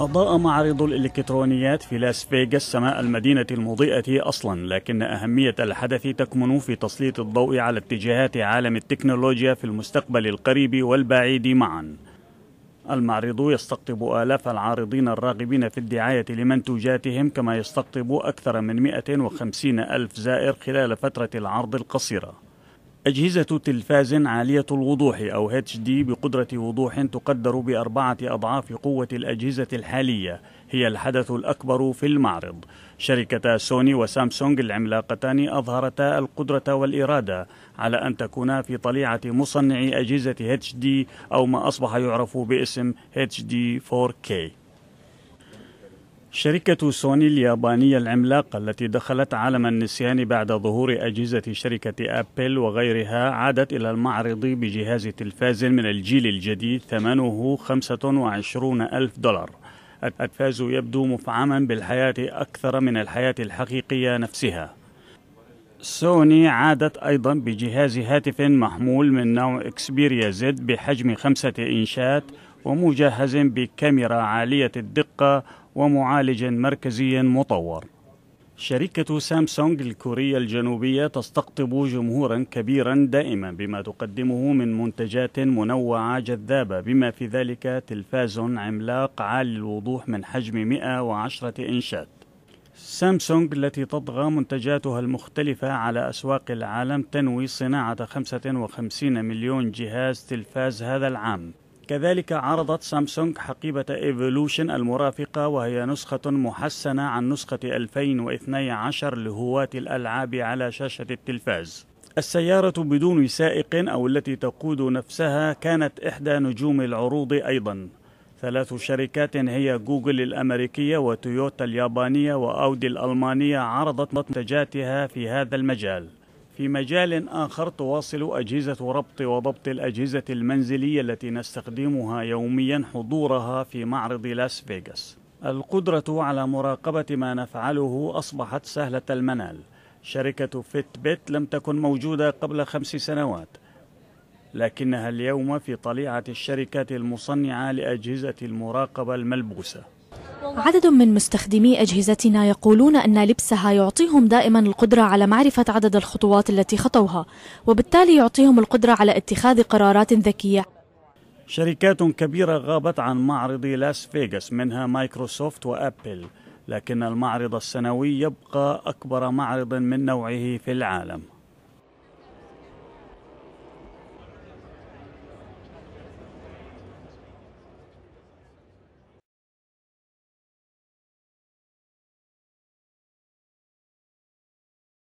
أضاء معرض الإلكترونيات في لاس فيغاس سماء المدينة المضيئة أصلا لكن أهمية الحدث تكمن في تسليط الضوء على اتجاهات عالم التكنولوجيا في المستقبل القريب والبعيد معا المعرض يستقطب آلاف العارضين الراغبين في الدعاية لمنتوجاتهم كما يستقطب أكثر من 150 ألف زائر خلال فترة العرض القصيرة أجهزة تلفاز عالية الوضوح أو اتش دي بقدرة وضوح تقدر بأربعة أضعاف قوة الأجهزة الحالية هي الحدث الأكبر في المعرض شركتا سوني وسامسونج العملاقتان أظهرتا القدرة والإرادة على أن تكونا في طليعة مصنعي أجهزة اتش دي أو ما أصبح يعرف باسم اتش دي 4K شركة سوني اليابانية العملاقة التي دخلت عالم النسيان بعد ظهور أجهزة شركة أبل وغيرها عادت إلى المعرض بجهاز تلفاز من الجيل الجديد ثمنه 25 ألف دولار التلفاز يبدو مفعما بالحياة أكثر من الحياة الحقيقية نفسها سوني عادت أيضا بجهاز هاتف محمول من نوع إكسبيريا زد بحجم خمسة إنشات ومجهز بكاميرا عالية الدقة ومعالج مركزي مطور شركة سامسونج الكورية الجنوبية تستقطب جمهورا كبيرا دائما بما تقدمه من منتجات منوعة جذابة بما في ذلك تلفاز عملاق عالي الوضوح من حجم 110 إنشات سامسونج التي تطغى منتجاتها المختلفة على أسواق العالم تنوي صناعة 55 مليون جهاز تلفاز هذا العام كذلك عرضت سامسونج حقيبة ايفولوشن المرافقة وهي نسخة محسنة عن نسخة 2012 لهواة الألعاب على شاشة التلفاز السيارة بدون سائق أو التي تقود نفسها كانت إحدى نجوم العروض أيضا ثلاث شركات هي جوجل الأمريكية وتويوتا اليابانية وأودي الألمانية عرضت منتجاتها في هذا المجال في مجال آخر تواصل أجهزة ربط وضبط الأجهزة المنزلية التي نستخدمها يوميا حضورها في معرض لاس فيغاس القدرة على مراقبة ما نفعله أصبحت سهلة المنال شركة فيتبيت لم تكن موجودة قبل خمس سنوات لكنها اليوم في طليعة الشركات المصنعة لأجهزة المراقبة الملبوسة عدد من مستخدمي أجهزتنا يقولون أن لبسها يعطيهم دائما القدرة على معرفة عدد الخطوات التي خطوها وبالتالي يعطيهم القدرة على اتخاذ قرارات ذكية شركات كبيرة غابت عن معرض لاس فيغاس منها مايكروسوفت وأبل لكن المعرض السنوي يبقى أكبر معرض من نوعه في العالم